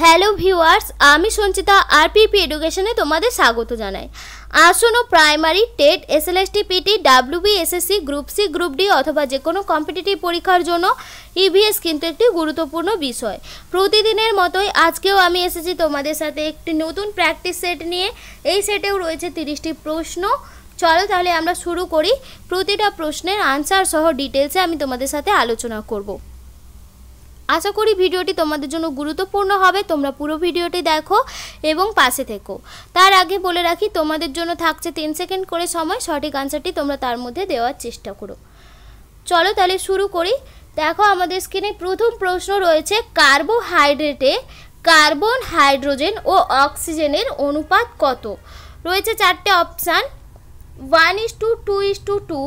hello viewers আমি সঞ্চিতা আরপিপি এডুকেশনে তোমাদের স্বাগত জানাই আসন্ন primary TET S T PT S C group C group D অথবা যে কোনো কম্পিটিটিভ পরীক্ষার জন্য ইভিএস e কিন্তু একটি গুরুত্বপূর্ণ বিষয় প্রতিদিনের মতোই আজকেও আমি এসেছি তোমাদের সাথে একটি নতুন প্র্যাকটিস সেট নিয়ে এই সেটেও রয়েছে তিরিশটি প্রশ্ন চলো তাহলে আমরা শুরু করি প্রতিটা প্রশ্নের আনসার সহ ডিটেলসে আমি তোমাদের সাথে আলোচনা করবো আশা করি ভিডিওটি তোমাদের জন্য গুরুত্বপূর্ণ হবে তোমরা পুরো ভিডিওটি দেখো এবং পাশে থেকো তার আগে বলে রাখি তোমাদের জন্য থাকছে তিন সেকেন্ড করে সময় সঠিক আনসারটি তোমরা তার মধ্যে দেওয়ার চেষ্টা করো চলো তাহলে শুরু করি দেখো আমাদের স্ক্রিনে প্রথম প্রশ্ন রয়েছে কার্বোহাইড্রেটে কার্বন হাইড্রোজেন ও অক্সিজেনের অনুপাত কত রয়েছে চারটে option one is to two is to two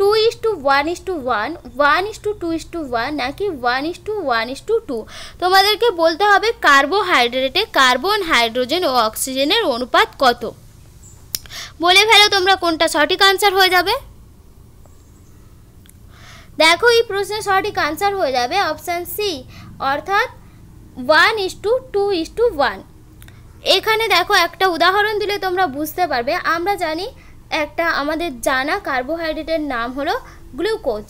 two is to one is to one one is to two is to one নাকি one is to one is to two তোমাদেরকে বলতে হবে কার্বোহাইড্রেটে carbon hydrogen ও অক্সিজেনের অনুপাত কত বলে ফেলো তোমরা কোনটা সঠিক আনসার হয়ে যাবে দেখো এই প্রশ্নের সঠিক আনসার হয়ে যাবে অপশান সি অর্থাৎ one is to two is to one এখানে দেখো একটা উদাহরণ দিলে তোমরা বুঝতে পারবে আমরা জানি একটা আমাদের জানা কার্বোহাইড্রেটের নাম হলো glucose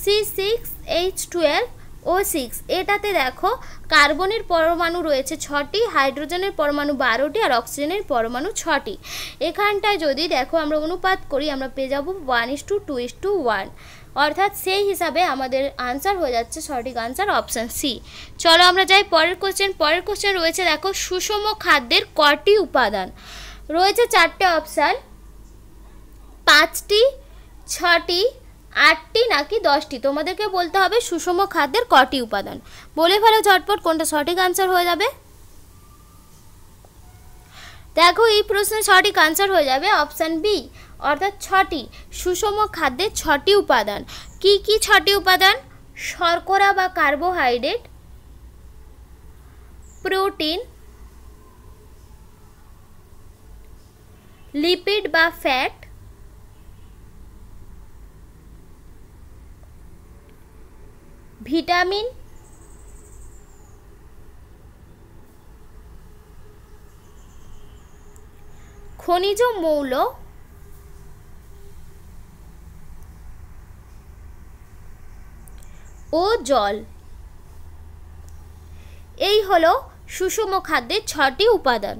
C six H twelve O six এটাতে দেখো কার্বনের পরমাণু রয়েছে ছটি হাইড্রোজেনের পরমাণু বারোটি আর অক্সিজেনের পরমাণু ছটি এখানটায় যদি দেখো আমরা অনুপাত করি আমরা পেয়ে যাবো one is to two is to one অর্থাৎ সেই হিসাবে আমাদের আনসার হয়ে যাচ্ছে সঠিক আনসার অপশান সি চলো আমরা যাই পরের কোশ্চেন পরের কোশ্চেন রয়েছে দেখো সুষম খাদ্যের কটি উপাদান রয়েছে চারটে অপশান পাঁচটি ছটি আটটি নাকি দশটি তোমাদেরকে বলতে হবে সুষম খাদ্যের কটি উপাদান বলে ফেলো ঝটপট কোনটা সঠিক আনসার হয়ে যাবে দেখো এই প্রশ্নের সঠিক আনসার হয়ে যাবে অপশান বি অর্থাৎ ছটি সুষম খাদ্যের ছটি উপাদান কি কি ছটি উপাদান শর্করা বা কার্বোহাইড্রেট প্রোটিন লিপিড বা ফ্যাট ভিটামিন খনিজ মৌল ও জল এই হলো সুষম খাদ্যের ছটি উপাদান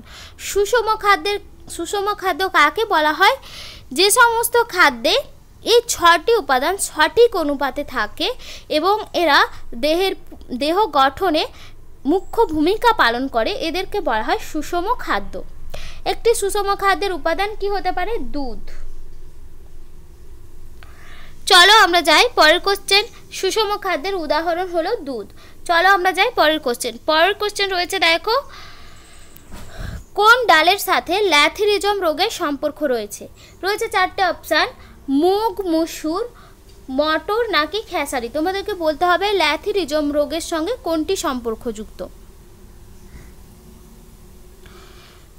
সুষম খাদ্যের সুষম খাদ্য কাকে বলা হয় যে সমস্ত খাদ্যে এই ছটি উপাদান সঠিক অনুপাতে থাকে এবং এরা দেহের দেহ গঠনে মুখ্য ভূমিকা পালন করে এদেরকে বলা হয় সুষম খাদ্য একটি সুষম খাদ্যের উপাদান কি হতে পারে দুধ চলো আমরা যাই পরের কোশ্চেন সুষম খাদ্যের উদাহরণ হলো দুধ চলো আমরা যাই পরের কোশ্চেন পরের কোশ্চেন রয়েছে দেখো কোন ডালের সাথে ল্যাথিরিজম রোগের সম্পর্ক রয়েছে রয়েছে চারটে অপশান মুগ মুসুর মটর নাকি খেসারি তোমাদেরকে বলতে হবে ল্যাথিরিজম রোগের সঙ্গে কোনটি সম্পর্কযুক্ত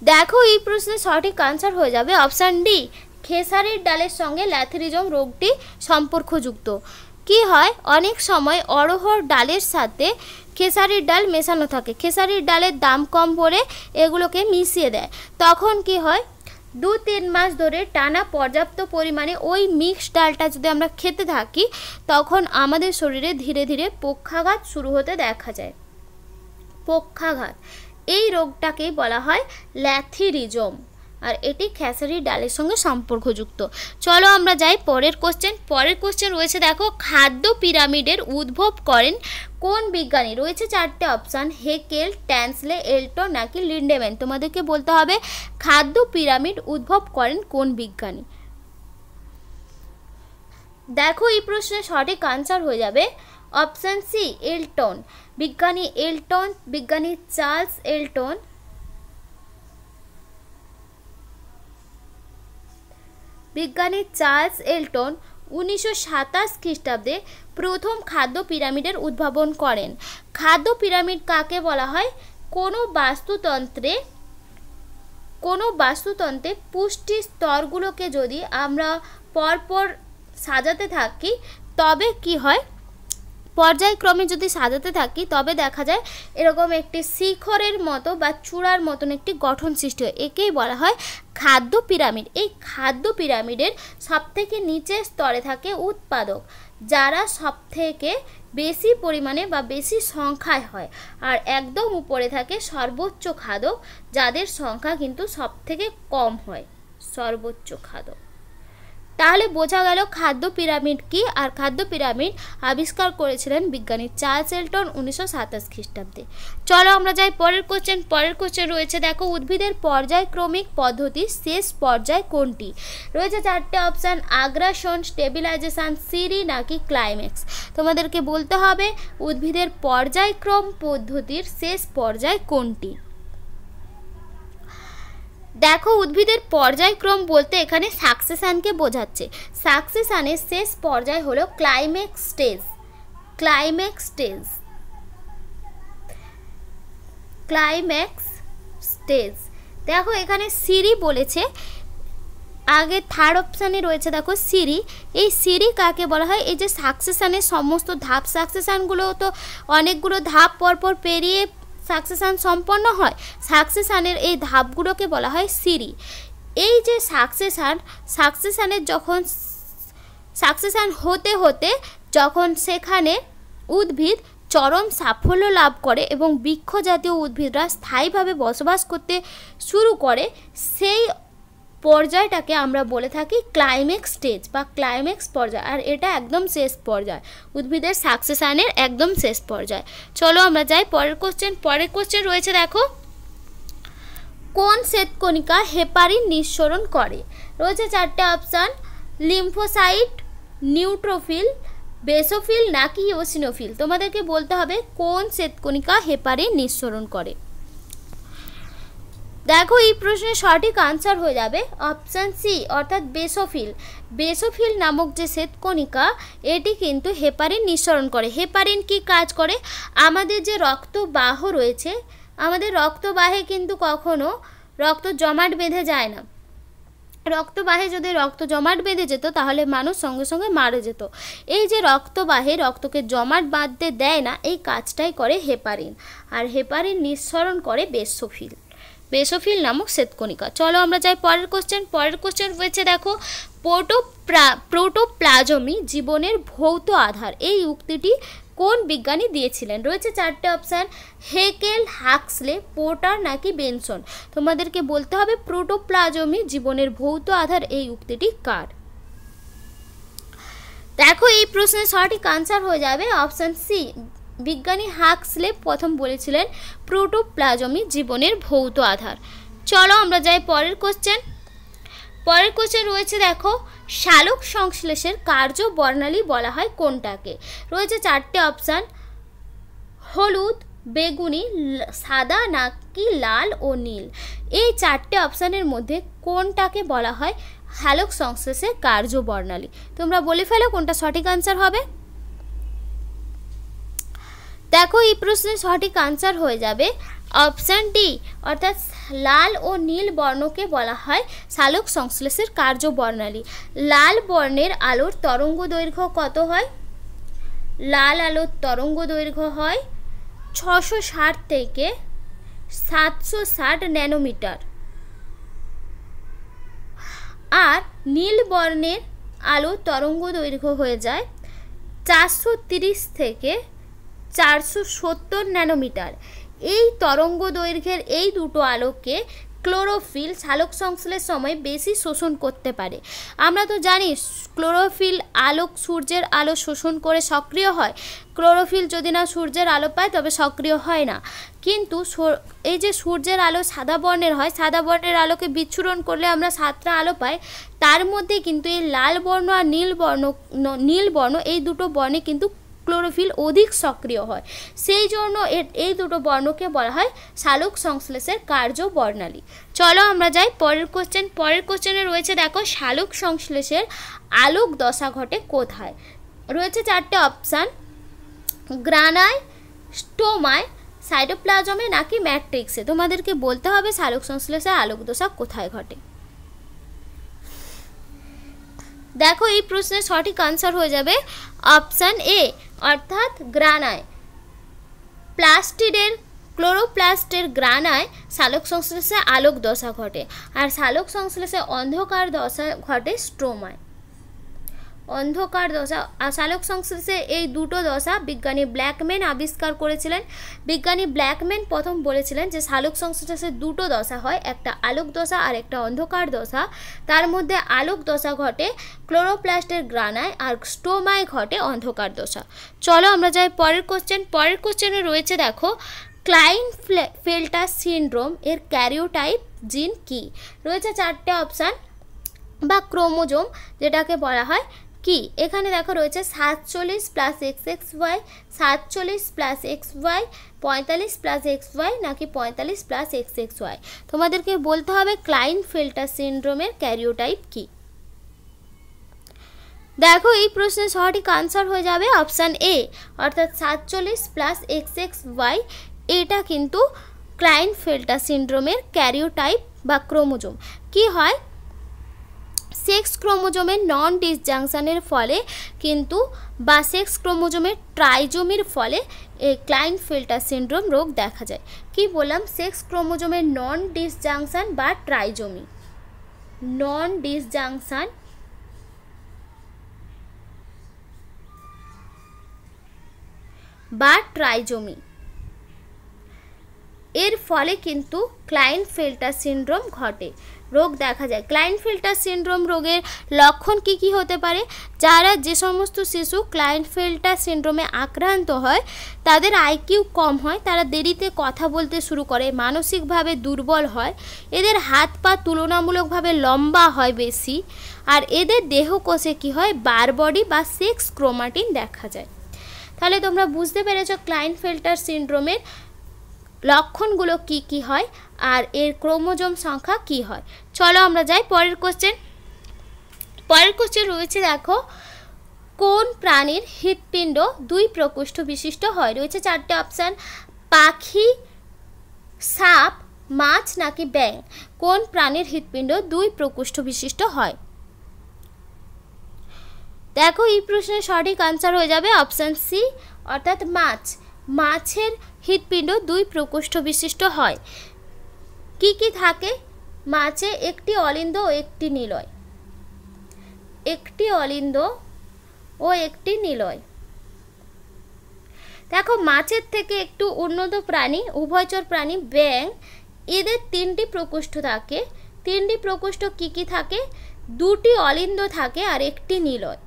দেখো এই প্রশ্নের সঠিক আনসার হয়ে যাবে অপশান ডি খেসারির ডালের সঙ্গে ল্যাথিরিজম রোগটি সম্পর্কযুক্ত কি হয় অনেক সময় অরহর ডালের সাথে খেসারির ডাল মেশানো থাকে খেসারির ডালের দাম কম পড়ে এগুলোকে মিশিয়ে দেয় তখন কি হয় দু তিন মাস ধরে টানা পর্যাপ্ত পরিমাণে ওই মিক্স ডালটা যদি আমরা খেতে থাকি তখন আমাদের শরীরে ধীরে ধীরে পক্ষাঘাত শুরু হতে দেখা যায় পক্ষাঘাত এই রোগটাকে বলা হয় ল্যাথিরিজম আর এটি খেসারি ডালের সঙ্গে সম্পর্কযুক্ত চলো আমরা যাই পরের কোশ্চেন পরের কোশ্চেন রয়েছে দেখো খাদ্য পিরামিডের উদ্ভব করেন কোন বিজ্ঞানী রয়েছে চারটে অপশান হেকেল ট্যান্সলে এলটন নাকি লিন্ডেম্যান তোমাদেরকে বলতে হবে খাদ্য পিরামিড উদ্ভব করেন কোন বিজ্ঞানী দেখো এই প্রশ্নের সঠিক আনসার হয়ে যাবে অপশান সি এলটন বিজ্ঞানী এলটন বিজ্ঞানী চার্লস এলটন বিজ্ঞানী চার্লস এলটন উনিশশো সাতাশ খ্রিস্টাব্দে প্রথম খাদ্য পিরামিডের উদ্ভাবন করেন খাদ্য পিরামিড কাকে বলা হয় কোনো বাস্তুতন্ত্রে কোনো বাস্তুতন্ত্রে পুষ্টি স্তরগুলোকে যদি আমরা পরপর সাজাতে থাকি তবে কি হয় পর্যায়ক্রমে যদি সাজাতে থাকি তবে দেখা যায় এরকম একটি শিখরের মতো বা চূড়ার মতন একটি গঠন সৃষ্টি হয় একেই বলা হয় খাদ্য পিরামিড এই খাদ্য পিরামিডের সবথেকে নিচের স্তরে থাকে উৎপাদক যারা সবথেকে বেশি পরিমাণে বা বেশি সংখ্যায় হয় আর একদম উপরে থাকে সর্বোচ্চ খাদক যাদের সংখ্যা কিন্তু সবথেকে কম হয় সর্বোচ্চ খাদক তাহলে বোঝা গেল খাদ্য পিরামিড কি আর খাদ্য পিরামিড আবিষ্কার করেছিলেন বিজ্ঞানী চার্লস এলটন উনিশশো সাতাশ খ্রিস্টাব্দে চলো আমরা যাই পরের কোশ্চেন পরের কোশ্চেন রয়েছে দেখো উদ্ভিদের পর্যায়ক্রমিক পদ্ধতির শেষ পর্যায় কোনটি রয়েছে চারটে অপশান আগ্রাসন স্টেবিলাইজেশান সিরি নাকি ক্লাইম্যাক্স তোমাদেরকে বলতে হবে উদ্ভিদের পর্যায়ক্রম পদ্ধতির শেষ পর্যায় কোনটি দেখো উদ্ভিদের পর্যায়ক্রম বলতে এখানে সাকসেসানকে বোঝাচ্ছে সাকসেসানের শেষ পর্যায় হলো climax stage climax stage climax stage দেখো এখানে সিরি বলেছে আগে থার্ড অপশানে রয়েছে দেখো সিরি এই সিরি কাকে বলা হয় এই যে সাকসেসানের সমস্ত ধাপ সাকসেসানগুলো তো অনেকগুলো ধাপ পরপর পেরিয়ে সাকসেশান সম্পন্ন হয় সাকসেশানের এই ধাপগুলোকে বলা হয় সিঁড়ি এই যে সাকসেশান সাকসেশানের যখন সাকসেশান হতে হতে যখন সেখানে উদ্ভিদ চরম সাফল্য লাভ করে এবং বৃক্ষ জাতীয় উদ্ভিদরা স্থায়ীভাবে বসবাস করতে শুরু করে সেই পর্যায়টাকে আমরা বলে থাকি ক্লাইম্যাক্স স্টেজ বা ক্লাইম্যাক্স পর্যায় আর এটা একদম শেষ পর্যায় উদ্ভিদের সাকসেসানের একদম শেষ পর্যায় চলো আমরা যাই পরের কোশ্চেন পরের কোশ্চেন রয়েছে দেখো কোন শ্বেতকণিকা হেপারিন নিঃসরণ করে রয়েছে চারটে অপশান লিম্ফোসাইট নিউট্রোফিল বেসোফিল নাকি ইওসিনোফিল তোমাদেরকে বলতে হবে কোন শ্বেতকণিকা হেপারিন নিঃসরণ করে দেখো এই প্রশ্নের সঠিক আনসার হয়ে যাবে অপশান সি অর্থাৎ বেসোফিল বেসোফিল নামক যে শ্বেতকণিকা এটি কিন্তু হেপারিন নিঃসরণ করে হেপারিন কি কাজ করে আমাদের যে রক্তবাহ রয়েছে আমাদের রক্তবাহে কিন্তু কখনো রক্ত জমাট বেঁধে যায় না রক্তবাহে যদি রক্ত জমাট বেঁধে যেত তাহলে মানুষ সঙ্গে সঙ্গে মারা যেত এই যে রক্তবাহে রক্তকে জমাট বাঁধতে দেয় না এই কাজটাই করে হেপারিন আর হেপারিন নিঃসরণ করে বেসোফিল বেসোফিল নামক শ্বেতকণিকা চলো আমরা যাই পরের কোশ্চেন পরের কোশ্চেন হয়েছে দেখো প্রোটো প্রোটোপ্লাজমি জীবনের ভৌত আধার এই উক্তিটি কোন বিজ্ঞানী দিয়েছিলেন রয়েছে চারটে অপশান হেকেল হাক্সলে পোটার নাকি বেনসন তোমাদেরকে বলতে হবে প্রোটোপ্লাজমি জীবনের ভৌত আধার এই উক্তিটি কার দেখো এই প্রশ্নের সঠিক আনসার হয়ে যাবে অপশান সি বিজ্ঞানী হাক্সলে প্রথম বলেছিলেন প্রোটোপ্লাজমই জীবনের ভৌত আধার চলো আমরা যাই পরের কোশ্চেন পরের কোশ্চেন রয়েছে দেখো শালক সংশ্লেষের কার্য বর্ণালী বলা হয় কোনটাকে রয়েছে চারটে অপশান হলুদ বেগুনি সাদা নাকি লাল ও নীল এই চারটে অপশানের মধ্যে কোনটাকে বলা হয় হ্যালক সংশ্লেষের কার্য বর্ণালী তোমরা বলে ফেলো কোনটা সঠিক আনসার হবে দেখো এই প্রশ্নের সঠিক আনসার হয়ে যাবে অপশান ডি অর্থাৎ লাল ও নীল বর্ণকে বলা হয় সালোক সংশ্লেষের কার্যবর্ণালী লাল বর্ণের আলোর তরঙ্গ দৈর্ঘ্য কত হয় লাল আলোর তরঙ্গ দৈর্ঘ্য হয় ছশো ষাট থেকে সাতশো ষাট ন্যানোমিটার আর নীল বর্ণের আলো তরঙ্গ দৈর্ঘ্য হয়ে যায় চারশো থেকে চারশো সত্তর ন্যানোমিটার এই তরঙ্গ দৈর্ঘ্যের এই দুটো আলোকে ক্লোরোফিল সালোক সংশ্লেষ সময় বেশি শোষণ করতে পারে আমরা তো জানি ক্লোরোফিল আলোক সূর্যের আলো শোষণ করে সক্রিয় হয় ক্লোরোফিল যদি না সূর্যের আলো পায় তবে সক্রিয় হয় না কিন্তু এই যে সূর্যের আলো সাদা বর্ণের হয় সাদা বর্ণের আলোকে বিচ্ছুরণ করলে আমরা সাতটা আলো পাই তার মধ্যে কিন্তু এই লাল বর্ণ আর নীল বর্ণ নীল বর্ণ এই দুটো বর্ণে কিন্তু ক্লোরোফিল অধিক সক্রিয় হয় সেই জন্য এই দুটো বর্ণকে বলা হয় শালুক সংশ্লেষের কার্য বর্ণালী চলো আমরা যাই পরের কোশ্চেন পরের কোশ্চেনে রয়েছে দেখো শালুক সংশ্লেষের আলোক দশা ঘটে কোথায় রয়েছে চারটে অপশান গ্রানায় স্টোমায় সাইটোপ্লাজমে নাকি ম্যাট্রিক্সে তোমাদেরকে বলতে হবে শালুক সংশ্লেষের আলোক দশা কোথায় ঘটে দেখো এই প্রশ্নের সঠিক আনসার হয়ে যাবে অপশান এ অর্থাৎ গ্রানায় প্লাস্টিডের ক্লোরোপ্লাস্টের গ্রানায় শালক সংশ্লেষে আলোক দশা ঘটে আর শালক সংশ্লেষে অন্ধকার দশা ঘটে স্ট্রোমায় অন্ধকার দশা আর শালক সংশ্লেষে এই দুটো দশা বিজ্ঞানী ব্ল্যাকম্যান আবিষ্কার করেছিলেন বিজ্ঞানী ব্ল্যাকম্যান প্রথম বলেছিলেন যে শালক সংশ্লেষে দুটো দশা হয় একটা আলোক দশা আর একটা অন্ধকার দশা তার মধ্যে আলোক দশা ঘটে ক্লোরোপ্লাস্টের গ্রানায় আর স্টোমায় ঘটে অন্ধকার দশা চলো আমরা যাই পরের কোশ্চেন পরের কোশ্চেনে রয়েছে দেখো ক্লাইন ফেল্টার সিনড্রোম এর ক্যারিওটাইপ জিন কি রয়েছে চারটে অপশান বা ক্রোমোজোম যেটাকে বলা হয় কি এখানে দেখো রয়েছে সাতচল্লিশ প্লাস এক্স এক্স ওয়াই সাতচল্লিশ প্লাস এক্স ওয়াই পঁয়তাল্লিশ প্লাস এক্স ওয়াই নাকি পঁয়তাল্লিশ প্লাস এক্স এক্স ওয়াই তোমাদেরকে বলতে হবে ক্লাইন ফিল্টার সিন্ড্রোমের ক্যারিওটাইপ কী দেখো এই প্রশ্নের সঠিক আনসার হয়ে যাবে অপশান এ অর্থাৎ সাতচল্লিশ প্লাস এক্স এক্স ওয়াই এটা কিন্তু ক্লাইন ফিল্টার সিন্ড্রোমের ক্যারিওটাইপ বা ক্রোমোজোম কি হয় সেক্স ক্রোমোজোমের নন ডিসজাংশনের ফলে কিন্তু বা সেক্স ক্রোমোজোমের ট্রাইজোমির ফলে ক্লাইন ফিল্টার সিন্ড্রোম রোগ দেখা যায় কি বললাম সেক্স ক্রোমোজোমের নন ডিসজাংশন বা ট্রাইজোমি নন ডিসজাংশন বা ট্রাইজোমি এর ফলে কিন্তু ক্লাইন ফিল্টার সিন্ড্রোম ঘটে রোগ দেখা যায় ক্লাইনফিল্টার সিন্ড্রোম রোগের লক্ষণ কি কি হতে পারে যারা যে সমস্ত শিশু ক্লাইনফিল্টার সিন্ড্রোমে আক্রান্ত হয় তাদের আইকিউ কম হয় তারা দেরিতে কথা বলতে শুরু করে মানসিকভাবে দুর্বল হয় এদের হাত পা তুলনামূলকভাবে লম্বা হয় বেশি আর এদের দেহকোষে কি হয় বারবডি বা সেক্স ক্রোমাটিন দেখা যায় তাহলে তোমরা বুঝতে পেরেছ ফিল্টার সিন্ড্রোমের লক্ষণগুলো কি কি হয় আর এর ক্রোমোজোম সংখ্যা কি হয় চলো আমরা যাই পরের কোশ্চেন পরের কোশ্চেন রয়েছে দেখো কোন প্রাণীর হৃৎপিণ্ড দুই প্রকোষ্ঠ বিশিষ্ট হয় রয়েছে চারটে অপশান পাখি সাপ মাছ নাকি ব্যাং কোন প্রাণীর হৃৎপিণ্ড দুই প্রকোষ্ঠ বিশিষ্ট হয় দেখো এই প্রশ্নের সঠিক আনসার হয়ে যাবে অপশান সি অর্থাৎ মাছ মাছের হৃৎপিণ্ড দুই প্রকোষ্ঠ বিশিষ্ট হয় কি কি থাকে মাছে একটি অলিন্দ ও একটি নিলয় একটি অলিন্দ ও একটি নিলয় দেখো মাছের থেকে একটু উন্নত প্রাণী উভয়চর প্রাণী ব্যাং এদের তিনটি প্রকোষ্ঠ থাকে তিনটি প্রকোষ্ঠ কি কি থাকে দুটি অলিন্দ থাকে আর একটি নিলয়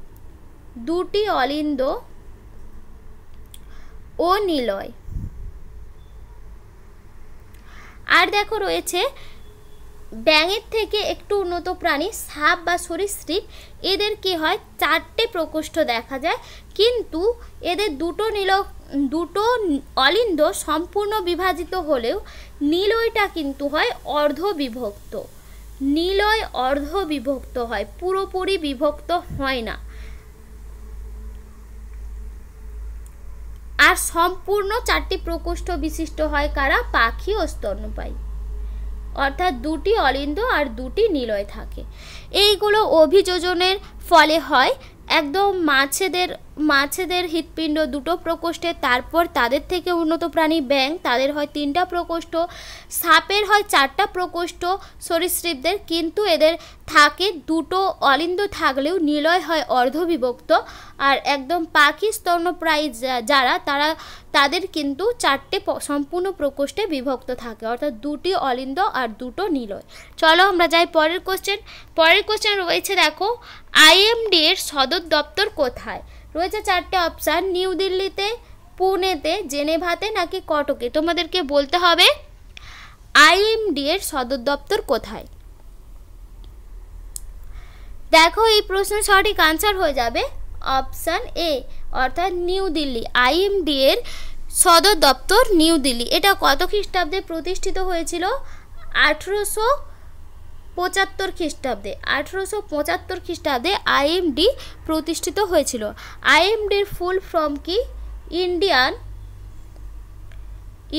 দুটি অলিন্দ ও নিলয় আর দেখো রয়েছে ব্যাঙের থেকে একটু উন্নত প্রাণী সাপ বা সরীসৃপ এদের কি হয় চারটে প্রকোষ্ঠ দেখা যায় কিন্তু এদের দুটো নীল দুটো অলিন্দ সম্পূর্ণ বিভাজিত হলেও নীলয়টা কিন্তু হয় অর্ধবিভক্ত নীলয় অর্ধবিভক্ত হয় পুরোপুরি বিভক্ত হয় না আর সম্পূর্ণ চারটি প্রকোষ্ঠ বিশিষ্ট হয় কারা পাখি ও স্তন্যপায়ী অর্থাৎ দুটি অলিন্দ আর দুটি নিলয় থাকে এইগুলো অভিযোজনের ফলে হয় একদম মাছেদের মাছেদের হৃৎপিণ্ড দুটো প্রকোষ্ঠে তারপর তাদের থেকে উন্নত প্রাণী ব্যাং তাদের হয় তিনটা প্রকোষ্ঠ সাপের হয় চারটা প্রকোষ্ঠ সরীসৃপদের কিন্তু এদের থাকে দুটো অলিন্দ থাকলেও নিলয় হয় অর্ধবিভক্ত আর একদম পাখি স্তন্যপ্রায়ী যারা তারা তাদের কিন্তু চারটে সম্পূর্ণ প্রকোষ্ঠে বিভক্ত থাকে অর্থাৎ দুটি অলিন্দ আর দুটো নিলয় চলো আমরা যাই পরের কোশ্চেন পরের কোশ্চেন রয়েছে দেখো আইএমডি এর সদর দপ্তর কোথায় রয়েছে চারটে অপশান নিউ দিল্লিতে পুনেতে জেনেভাতে নাকি কটকে তোমাদেরকে বলতে হবে আইএমডি এর সদর দপ্তর কোথায় দেখো এই প্রশ্ন সঠিক আনসার হয়ে যাবে অপশান এ অর্থাৎ নিউ দিল্লি আইএমডি এর সদর দপ্তর নিউ দিল্লি এটা কত খ্রিস্টাব্দে প্রতিষ্ঠিত হয়েছিল আঠেরোশো পঁচাত্তর খ্রিস্টাব্দে আঠেরোশো পঁচাত্তর খ্রিস্টাব্দে আইএমডি প্রতিষ্ঠিত হয়েছিল আইএমডির ফুল ফর্ম কি Indian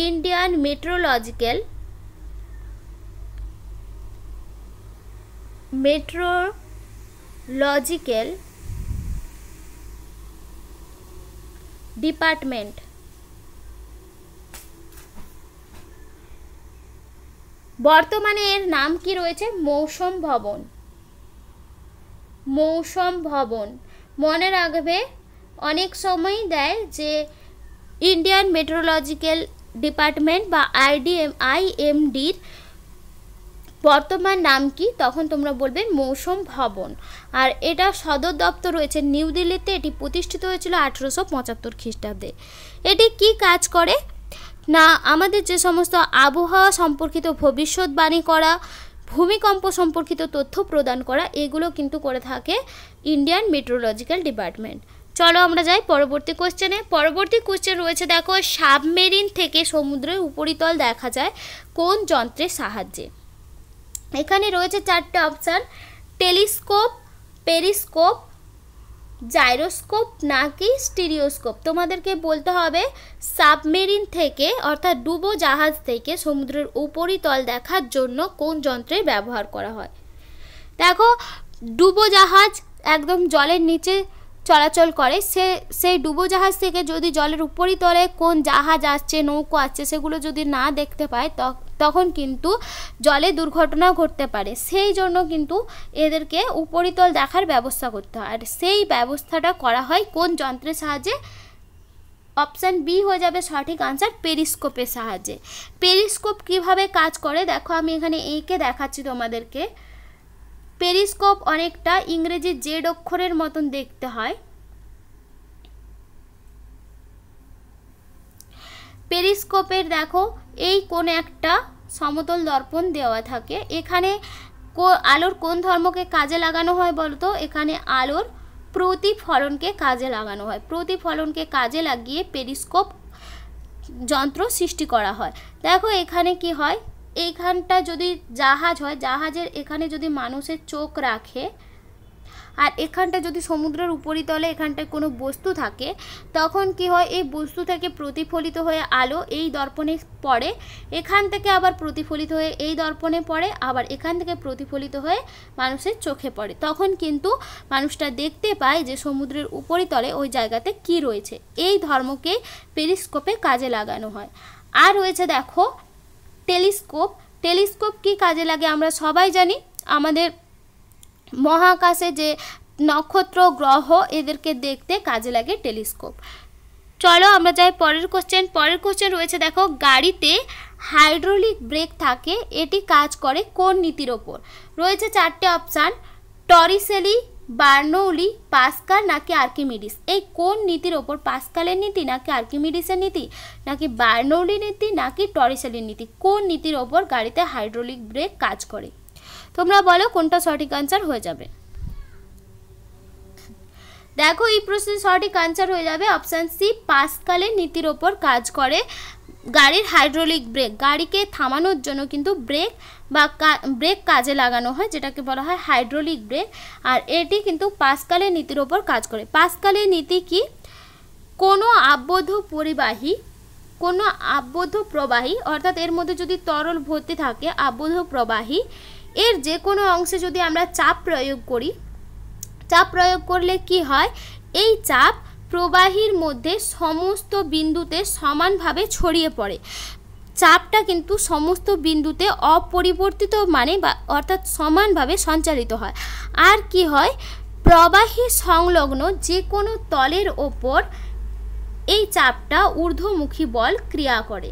Indian meteorological meteorological department বর্তমানে এর নাম কি রয়েছে মৌসম ভবন মৌসম ভবন মনে রাখবে অনেক সময় দেয় যে ইন্ডিয়ান মেট্রোলজিক্যাল ডিপার্টমেন্ট বা আইডিএম আইএমডির বর্তমান নাম কি তখন তোমরা বলবে মৌসুম ভবন আর এটা সদর দপ্তর রয়েছে নিউ দিল্লিতে এটি প্রতিষ্ঠিত হয়েছিল আঠেরোশো পঁচাত্তর খ্রিস্টাব্দে এটি কি কাজ করে না আমাদের যে সমস্ত আবহাওয়া সম্পর্কিত ভবিষ্যৎবাণী করা ভূমিকম্প সম্পর্কিত তথ্য প্রদান করা এগুলো কিন্তু করে থাকে ইন্ডিয়ান মেট্রোলজিক্যাল ডিপার্টমেন্ট চলো আমরা যাই পরবর্তী কোশ্চেনে পরবর্তী কোশ্চেন রয়েছে দেখো সাবমেরিন থেকে সমুদ্রের উপরিতল দেখা যায় কোন যন্ত্রের সাহায্যে এখানে রয়েছে চারটে অপশান টেলিস্কোপ পেরিস্কোপ জাইরোস্কোপ নাকি স্টিরিওস্কোপ তোমাদেরকে বলতে হবে সাবমেরিন থেকে অর্থাৎ ডুবো জাহাজ থেকে সমুদ্রের উপরিতল দেখার জন্য কোন যন্ত্রের ব্যবহার করা হয় দেখো ডুবো জাহাজ একদম জলের নিচে চলাচল করে সে সেই ডুবো জাহাজ থেকে যদি জলের উপরিতলে কোন জাহাজ আসছে নৌকো আসছে সেগুলো যদি না দেখতে পায় তখন কিন্তু জলে দুর্ঘটনা ঘটতে পারে সেই জন্য কিন্তু এদেরকে উপরিতল দেখার ব্যবস্থা করতে হয় আর সেই ব্যবস্থাটা করা হয় কোন যন্ত্রের সাহায্যে অপশান বি হয়ে যাবে সঠিক আনসার পেরিস্কোপের সাহায্যে পেরিস্কোপ কিভাবে কাজ করে দেখো আমি এখানে এঁকে দেখাচ্ছি তোমাদেরকে পেরিস্কোপ অনেকটা ইংরেজি জেড অক্ষরের মতন দেখতে হয় পেরিস্কোপের দেখো এই কোন একটা সমতল দর্পণ দেওয়া থাকে এখানে আলোর কোন ধর্মকে কাজে লাগানো হয় বলতো এখানে আলোর প্রতিফলনকে কাজে লাগানো হয় প্রতিফলনকে কাজে লাগিয়ে পেরিস্কোপ যন্ত্র সৃষ্টি করা হয় দেখো এখানে কি হয় এইখানটা যদি জাহাজ হয় জাহাজের এখানে যদি মানুষের চোখ রাখে আর এখানটা যদি সমুদ্রের উপরিতলে এখানটায় কোনো বস্তু থাকে তখন কি হয় এই বস্তু থেকে প্রতিফলিত হয়ে আলো এই দর্পণে পড়ে এখান থেকে আবার প্রতিফলিত হয়ে এই দর্পণে পড়ে আবার এখান থেকে প্রতিফলিত হয়ে মানুষের চোখে পড়ে তখন কিন্তু মানুষটা দেখতে পায় যে সমুদ্রের উপরিতলে ওই জায়গাতে কি রয়েছে এই ধর্মকে পেরিস্কোপে কাজে লাগানো হয় আর রয়েছে দেখো টেলিস্কোপ টেলিস্কোপ কি কাজে লাগে আমরা সবাই জানি আমাদের মহাকাশে যে নক্ষত্র গ্রহ এদেরকে দেখতে কাজে লাগে টেলিস্কোপ চলো আমরা যাই পরের কোশ্চেন পরের কোশ্চেন রয়েছে দেখো গাড়িতে হাইড্রোলিক ব্রেক থাকে এটি কাজ করে কোন নীতির ওপর রয়েছে চারটে অপশান টরিসেলি বার্নৌলি পাস্কাল নাকি আর্কিমিডিস এই কোন নীতির ওপর পাস্কালের নীতি নাকি আর্কিমিডিসের নীতি নাকি বার্নৌলি নীতি নাকি টরিসেলির নীতি কোন নীতির ওপর গাড়িতে হাইড্রোলিক ব্রেক কাজ করে তোমরা বলো কোনটা সঠিক আনসার হয়ে যাবে দেখো এই প্রশ্নের সঠিক আনসার হয়ে যাবে অপশান সি পাসকালের নীতির ওপর কাজ করে গাড়ির হাইড্রোলিক ব্রেক গাড়িকে থামানোর জন্য কিন্তু ব্রেক বা ব্রেক কাজে লাগানো হয় যেটাকে বলা হয় হাইড্রোলিক ব্রেক আর এটি কিন্তু পাসকালের নীতির ওপর কাজ করে পাসকালের নীতি কি কোনো আবদ্ধ পরিবাহী কোনো আবদ্ধ প্রবাহী অর্থাৎ এর মধ্যে যদি তরল ভর্তি থাকে আবদ্ধ প্রবাহী এর যে কোনো অংশে যদি আমরা চাপ প্রয়োগ করি চাপ প্রয়োগ করলে কি হয় এই চাপ প্রবাহীর মধ্যে সমস্ত বিন্দুতে সমানভাবে ছড়িয়ে পড়ে চাপটা কিন্তু সমস্ত বিন্দুতে অপরিবর্তিত মানে বা অর্থাৎ সমানভাবে সঞ্চালিত হয় আর কি হয় প্রবাহী সংলগ্ন যে কোনো তলের ওপর এই চাপটা ঊর্ধ্বমুখী বল ক্রিয়া করে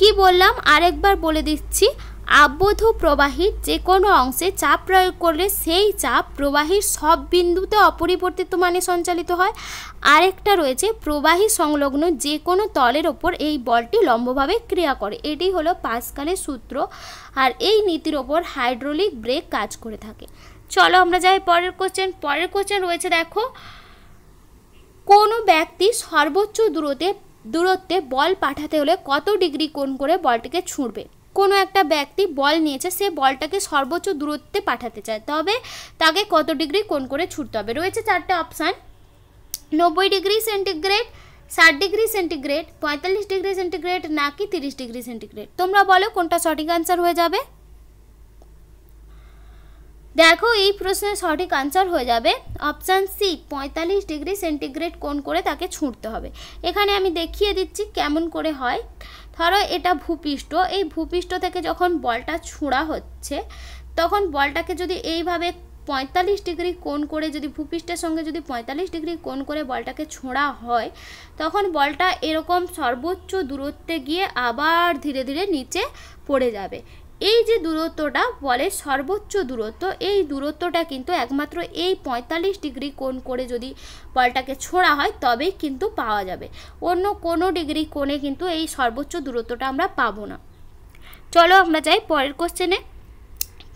কি বললাম আরেকবার বলে দিচ্ছি আবদ্ধ প্রবাহীর যে কোনো অংশে চাপ প্রয়োগ করলে সেই চাপ প্রবাহীর সব বিন্দুতে অপরিবর্তিত মানে সঞ্চালিত হয় আরেকটা রয়েছে প্রবাহী সংলগ্ন যে কোনো তলের ওপর এই বলটি লম্বভাবে ক্রিয়া করে এটি হলো পাঁচকালের সূত্র আর এই নীতির ওপর হাইড্রোলিক ব্রেক কাজ করে থাকে চলো আমরা যাই পরের কোশ্চেন পরের কোশ্চেন রয়েছে দেখো কোনো ব্যক্তি সর্বোচ্চ দূরতে দূরত্বে বল পাঠাতে হলে কত ডিগ্রি কোণ করে বলটিকে ছুঁড়বে কোনো একটা ব্যক্তি বল নিয়েছে সে বলটাকে সর্বোচ্চ দূরত্বে পাঠাতে চায় তবে তাকে কত ডিগ্রি কোণ করে ছুটতে হবে রয়েছে চারটে অপশান নব্বই ডিগ্রি সেন্টিগ্রেড ষাট ডিগ্রি সেন্টিগ্রেড পঁয়তাল্লিশ ডিগ্রি সেন্টিগ্রেড নাকি তিরিশ ডিগ্রি সেন্টিগ্রেড তোমরা বলো কোনটা সঠিক আনসার হয়ে যাবে দেখো এই প্রশ্নের সঠিক আনসার হয়ে যাবে অপশান সি পঁয়তাল্লিশ ডিগ্রি সেন্টিগ্রেড কোন করে তাকে ছুঁড়তে হবে এখানে আমি দেখিয়ে দিচ্ছি কেমন করে হয় ধরো এটা ভূপৃষ্ঠ এই ভূপৃষ্ঠ থেকে যখন বলটা ছোঁড়া হচ্ছে তখন বলটাকে যদি এইভাবে পঁয়তাল্লিশ ডিগ্রি কোন করে যদি ভূপৃষ্ঠের সঙ্গে যদি পঁয়তাল্লিশ ডিগ্রি কোন করে বলটাকে ছোঁড়া হয় তখন বলটা এরকম সর্বোচ্চ দূরত্বে গিয়ে আবার ধীরে ধীরে নিচে পড়ে যাবে এই যে দূরত্বটা বলে সর্বোচ্চ দূরত্ব এই দূরত্বটা কিন্তু একমাত্র এই পঁয়তাল্লিশ ডিগ্রি কোণ করে যদি বলটাকে ছোঁড়া হয় তবেই কিন্তু পাওয়া যাবে অন্য কোনো ডিগ্রি কোণে কিন্তু এই সর্বোচ্চ দূরত্বটা আমরা পাবো না চলো আমরা যাই পরের কোশ্চেনে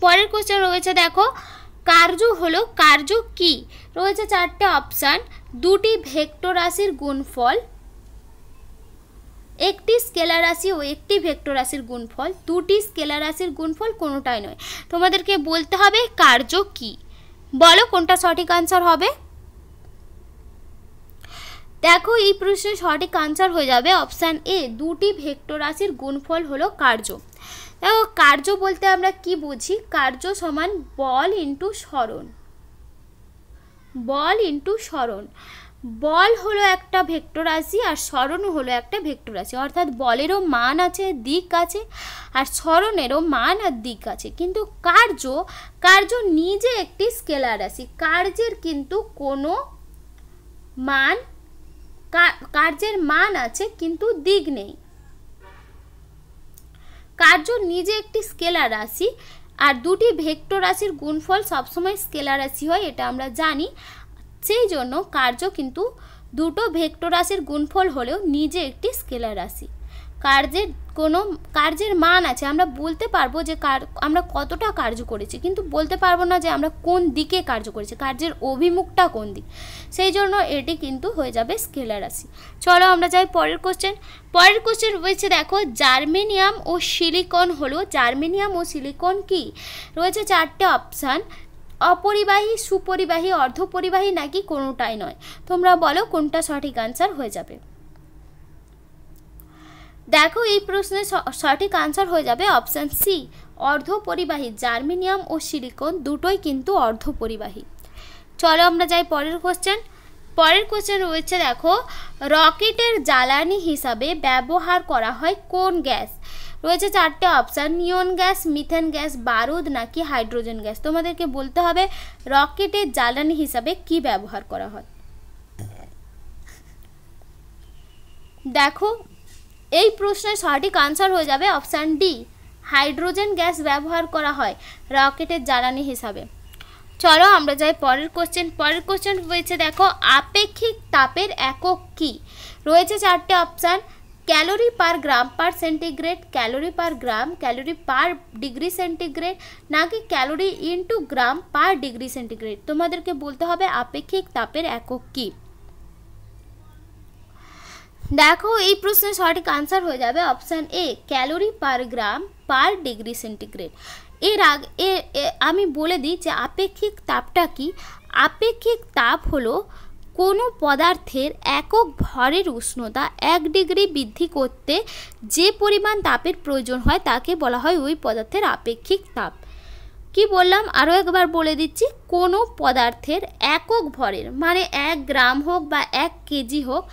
পরের কোশ্চেন রয়েছে দেখো কার্য হলো কার্য কি রয়েছে চারটে অপশান দুটি ভেক্টর রাশির গুণফল একটি স্কেলার রাশি ও একটি ভেক্টর রাশির গুণফল দুটি স্কেলার রাশির গুণফল কোনোটাই নয় তোমাদেরকে বলতে হবে কার্য কি বলো কোনটা সঠিক আনসার হবে দেখো এই প্রশ্নের সঠিক আনসার হয়ে যাবে অপশান এ দুটি ভেক্টর রাশির গুণফল হলো কার্য দেখো কার্য বলতে আমরা কি বুঝি কার্য সমান বল ইন্টু স্মরণ বল ইন্টু স্মরণ বল হলো একটা ভেক্টর রাশি আর স্মরণ হলো একটা ভেক্টর রাশি অর্থাৎ বলেরও মান আছে দিক আছে আর স্মরণেরও মান আর দিক আছে কিন্তু কার্য কার্য নিজে একটি স্কেলার রাশি কার্যের কিন্তু কোনো মান কার্যের মান আছে কিন্তু দিক নেই কার্য নিজে একটি স্কেলার রাশি আর দুটি ভেক্টর রাশির গুণফল সবসময় স্কেলার রাশি হয় এটা আমরা জানি সেই জন্য কার্য কিন্তু দুটো ভেক্টর রাশির গুণফল হলেও নিজে একটি স্কেলার রাশি কার্যের কোনো কার্যের মান আছে আমরা বলতে পারবো যে কার আমরা কতটা কার্য করেছি কিন্তু বলতে পারবো না যে আমরা কোন দিকে কার্য করেছি কার্যের অভিমুখটা কোন দিক সেই জন্য এটি কিন্তু হয়ে যাবে স্কেলার রাশি চলো আমরা যাই পরের কোশ্চেন পরের কোশ্চেন রয়েছে দেখো জার্মেনিয়াম ও সিলিকন হলো জার্মেনিয়াম ও সিলিকন কি রয়েছে চারটে অপশান অপরিবাহী সুপরিবাহী অর্ধপরিবাহী নাকি কোনোটাই নয় তোমরা বলো কোনটা সঠিক আনসার হয়ে যাবে দেখো এই প্রশ্নের সঠিক আনসার হয়ে যাবে অপশান সি অর্ধপরিবাহী জার্মিনিয়াম ও সিলিকন দুটোই কিন্তু অর্ধপরিবাহী চলো আমরা যাই পরের কোশ্চেন পরের কোশ্চেন রয়েছে দেখো রকেটের জ্বালানি হিসাবে ব্যবহার করা হয় কোন গ্যাস রয়েছে চারটে option neon gas methane gas বারুদ নাকি হাইড্রোজেন গ্যাস তোমাদেরকে বলতে হবে রকেটের জ্বালানি হিসাবে কি ব্যবহার করা হয় দেখো এই প্রশ্নের সঠিক আনসার হয়ে যাবে অপশান ডি হাইড্রোজেন গ্যাস ব্যবহার করা হয় রকেটের জ্বালানি হিসাবে চলো আমরা যাই পরের কোশ্চেন পরের কোশ্চেন রয়েছে দেখো আপেক্ষিক তাপের একক কি রয়েছে চারটে option calorie per gram per centigrade calorie per gram calorie per degree centigrade নাকি calorie into gram per degree centigrade তোমাদেরকে বলতে হবে আপেক্ষিক তাপের একক কী দেখো এই প্রশ্নের সঠিক আনসার হয়ে যাবে option A calorie per gram per degree centigrade এর আগে আমি বলে দিই যে আপেক্ষিক তাপটা কি আপেক্ষিক তাপ হলো কোনো পদার্থের একক ভরের উষ্ণতা এক ডিগ্রি বৃদ্ধি করতে যে পরিমাণ তাপের প্রয়োজন হয় তাকে বলা হয় ওই পদার্থের আপেক্ষিক তাপ কি বললাম আরও একবার বলে দিচ্ছি কোনো পদার্থের একক ভরের মানে এক গ্রাম হোক বা এক কেজি হোক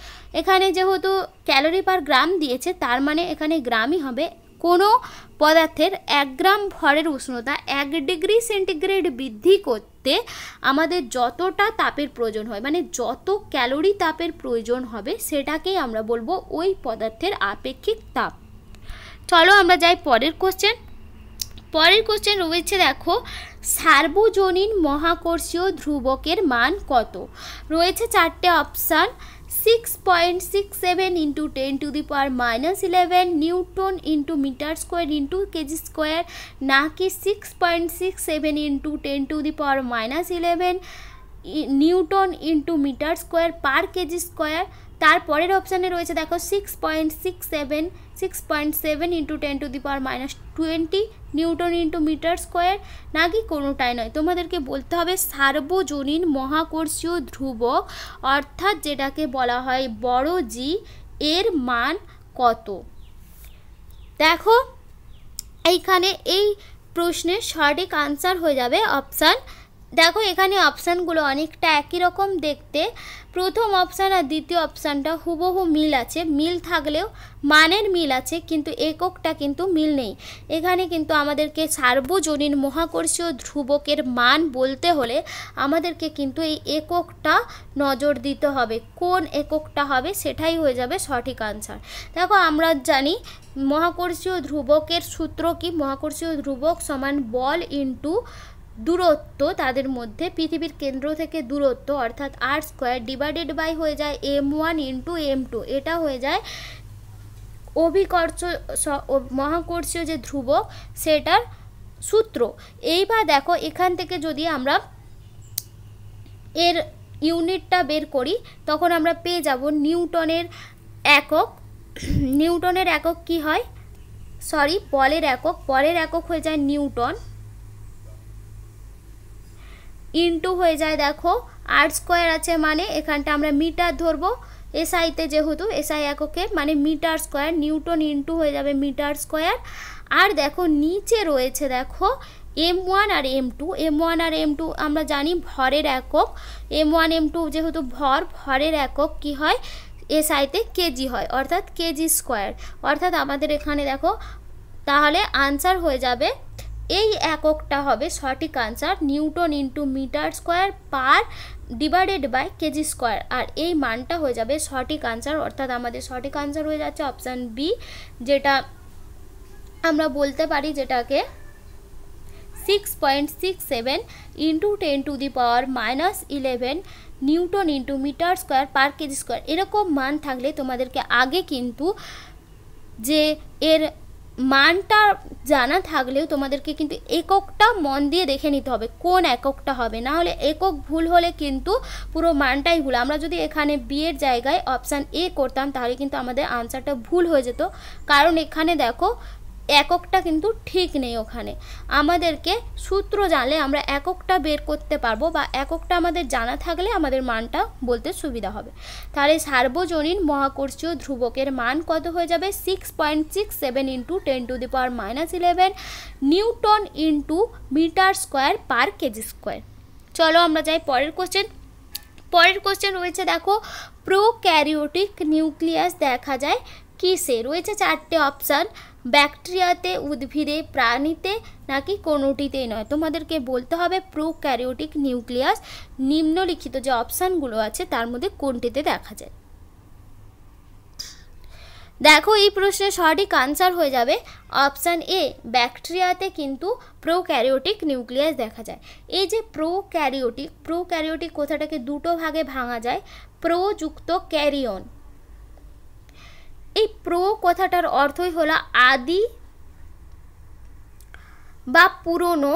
এখানে যেহেতু ক্যালোরি পার গ্রাম দিয়েছে তার মানে এখানে গ্রামই হবে কোনো পদার্থের এক গ্রাম ভরের উষ্ণতা এক ডিগ্রি সেন্টিগ্রেড বৃদ্ধি করতে করতে আমাদের যতটা তাপের প্রয়োজন হয় মানে যত ক্যালোরি তাপের প্রয়োজন হবে সেটাকেই আমরা বলবো ওই পদার্থের আপেক্ষিক তাপ চলো আমরা যাই পরের কোশ্চেন পরের কোশ্চেন রয়েছে দেখো সার্বজনীন মহাকর্ষীয় ধ্রুবকের মান কত রয়েছে চারটে option six point six seven into ten to the power minus eleven newton into metre square into K G square ना कि six point six seven into ten to the power minus eleven newton into metre square per K G square তারপরের অপশানে রয়েছে দেখো six point six seven six point seven into ten to the power minus twenty newton into metre square নাকি কোনোটাই নয় তোমাদেরকে বলতে হবে সার্বজনীন মহাকর্ষীয় ধ্রুবক অর্থাৎ যেটাকে বলা হয় বড় জি এর মান কত দেখো এইখানে এই প্রশ্নের সঠিক আনসার হয়ে যাবে অপশান দেখো এখানে অপশানগুলো অনেকটা একই রকম দেখতে প্রথম অপশান আর দ্বিতীয় অপশানটা হুবহু মিল আছে মিল থাকলেও মানের মিল আছে কিন্তু এককটা কিন্তু মিল নেই এখানে কিন্তু আমাদেরকে সার্বজনীন মহাকর্ষীয় ধ্রুবকের মান বলতে হলে আমাদেরকে কিন্তু এই এককটা নজর দিতে হবে কোন এককটা হবে সেটাই হয়ে যাবে সঠিক আনসার দেখো আমরা জানি মহাকর্ষীয় ধ্রুবকের সূত্র কি মহাকর্ষীয় ধ্রুবক সমান বল ইন্টু দূরত্ব তাদের মধ্যে পৃথিবীর কেন্দ্র থেকে দূরত্ব অর্থাৎ আর স্কোয়ার ডিভাইডেড বাই হয়ে যায় M one into M two এটা হয়ে যায় অভিকর্ষ মহাকর্ষীয় যে ধ্রুবক সেটার সূত্র এইবার দেখো এখান থেকে যদি আমরা এর ইউনিটটা বের করি তখন আমরা পেয়ে যাব নিউটনের একক নিউটনের একক কি হয় সরি বলের একক বলের একক হয়ে যায় নিউটন ইন্টু হয়ে যায় দেখো আর স্কোয়ার আছে মানে এখানটা আমরা মিটার ধরবো এসআইতে যেহেতু এসআই এককে মানে মিটার স্কোয়ার নিউটন ইন্টু হয়ে যাবে মিটার স্কোয়ার আর দেখো নিচে রয়েছে দেখো এম ওয়ান আর এম টু এম ওয়ান আর এম টু আমরা জানি ভরের একক এম ওয়ান এম টু যেহেতু ভর ভরের একক কি হয় এসআইতে কেজি হয় অর্থাৎ কেজি স্কোয়ার অর্থাৎ আমাদের এখানে দেখো তাহলে আনসার হয়ে যাবে এই এককটা হবে সঠিক answer newton into metre square per divided by K G square আর এই মানটা হয়ে যাবে সঠিক আনসার অর্থাৎ আমাদের সঠিক আনসার হয়ে যাচ্ছে অপশান বি যেটা আমরা বলতে পারি যেটাকে six point six seven into ten to the power minus eleven newton into metre square per K G square এরকম মান থাকলে তোমাদেরকে আগে কিন্তু যে এর মানটা জানা থাকলেও তোমাদেরকে কিন্তু এককটা মন দিয়ে দেখে নিতে হবে কোন এককটা হবে না হলে একক ভুল হলে কিন্তু পুরো মানটাই ভুল আমরা যদি এখানে বিয়ের জায়গায় অপশান এ করতাম তাহলে কিন্তু আমাদের আনসারটা ভুল হয়ে যেত কারণ এখানে দেখো এককটা কিন্তু ঠিক নেই ওখানে আমাদেরকে সূত্র জানলে আমরা এককটা বের করতে পারবো বা এককটা আমাদের জানা থাকলে আমাদের মানটা বলতে সুবিধা হবে তাহলে সার্বজনীন মহাকর্ষীয় ধ্রুবকের মান কত হয়ে যাবে six point six seven into ten to the power minus eleven newton into metre square per K G square চলো আমরা যাই পরের কোশ্চেন পরের কোশ্চেন রয়েছে দেখো প্রো ক্যারিওটিক নিউক্লিয়াস দেখা যায় কিসে রয়েছে চারটে অপশান ব্যাকটেরিয়াতে উদ্ভিদে প্রাণীতে নাকি কোনোটিতেই নয় তোমাদেরকে বলতে হবে প্রোক্যারিওটিক নিউক্লিয়াস নিম্নলিখিত যে অপশানগুলো আছে তার মধ্যে কোনটিতে দেখা যায় দেখো এই প্রশ্নের সঠিক আনসার হয়ে যাবে অপশান এ ব্যাকটেরিয়াতে কিন্তু প্রোক্যারিওটিক নিউক্লিয়াস দেখা যায় এই যে প্রোক্যারিওটিক প্রোক্যারিওটিক কোথাটাকে দুটো ভাগে ভাঙা যায় প্রোযুক্ত ক্যারিয়ন এই প্রো কথাটার অর্থই হলো আদি বা পুরনো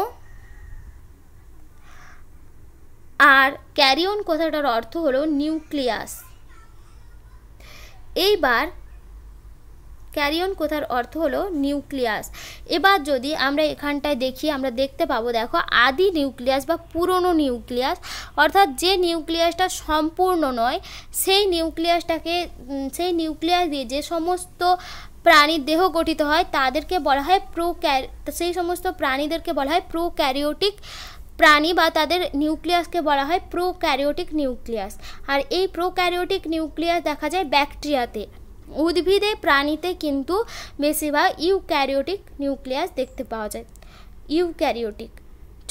আর ক্যারিয়ন কথাটার অর্থ হলো নিউক্লিয়াস এইবার ক্যারিয়ন কোথার অর্থ হলো নিউক্লিয়াস এবার যদি আমরা এখানটায় দেখি আমরা দেখতে পাবো দেখো আদি নিউক্লিয়াস বা পুরনো নিউক্লিয়াস অর্থাৎ যে নিউক্লিয়াসটা সম্পূর্ণ নয় সেই নিউক্লিয়াসটাকে সেই নিউক্লিয়াস দিয়ে যে সমস্ত প্রাণীর দেহ গঠিত হয় তাদেরকে বলা হয় প্রো সেই সমস্ত প্রাণীদেরকে বলা হয় প্রো ক্যারিওটিক প্রাণী বা তাদের নিউক্লিয়াসকে বলা হয় প্রো ক্যারিওটিক নিউক্লিয়াস আর এই প্রো ক্যারিওটিক নিউক্লিয়াস দেখা যায় ব্যাকটেরিয়াতে উদ্ভিদে প্রাণীতে কিন্তু বেশিরভাগ ইউক্যারিওটিক নিউক্লিয়াস দেখতে পাওয়া যায় ইউক্যারিওটিক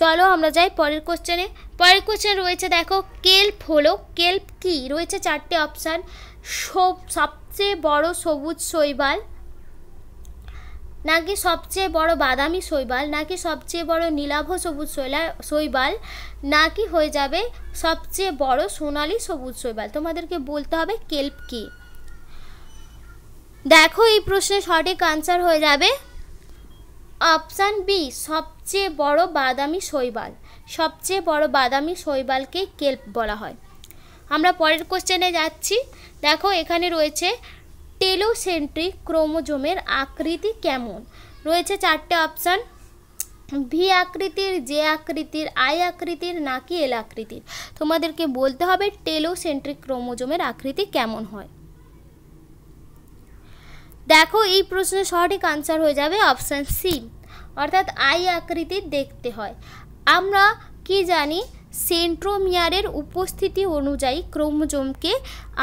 চলো আমরা যাই পরের কোশ্চেনে পরের কোশ্চেন রয়েছে দেখো কেল্প হলো কেল্প কি রয়েছে চারটে অপশান সবচেয়ে বড় সবুজ শৈবাল নাকি সবচেয়ে বড় বাদামি শৈবাল নাকি সবচেয়ে বড় নীলাভ সবুজ শৈলা শৈবাল নাকি হয়ে যাবে সবচেয়ে বড় সোনালি সবুজ শৈবাল তোমাদেরকে বলতে হবে কেল্প কী দেখো এই প্রশ্নে সঠিক আনসার হয়ে যাবে অপশান বি সবচেয়ে বড় বাদামি শৈবাল সবচেয়ে বড় বাদামি শৈবালকে কেল্প বলা হয় আমরা পরের কোশ্চেনে যাচ্ছি দেখো এখানে রয়েছে টেলোসেন্ট্রিক ক্রোমোজোমের আকৃতি কেমন রয়েছে চারটে অপশান ভি আকৃতির জে আকৃতির আই আকৃতির নাকি এল আকৃতির তোমাদেরকে বলতে হবে টেলোসেন্ট্রিক ক্রোমোজোমের আকৃতি কেমন হয় দেখো এই প্রশ্নের সঠিক আনসার হয়ে যাবে অপশান সি অর্থাৎ আই আকৃতির দেখতে হয় আমরা কি জানি সেন্ট্রোমিয়ারের উপস্থিতি অনুযায়ী ক্রোমোজোমকে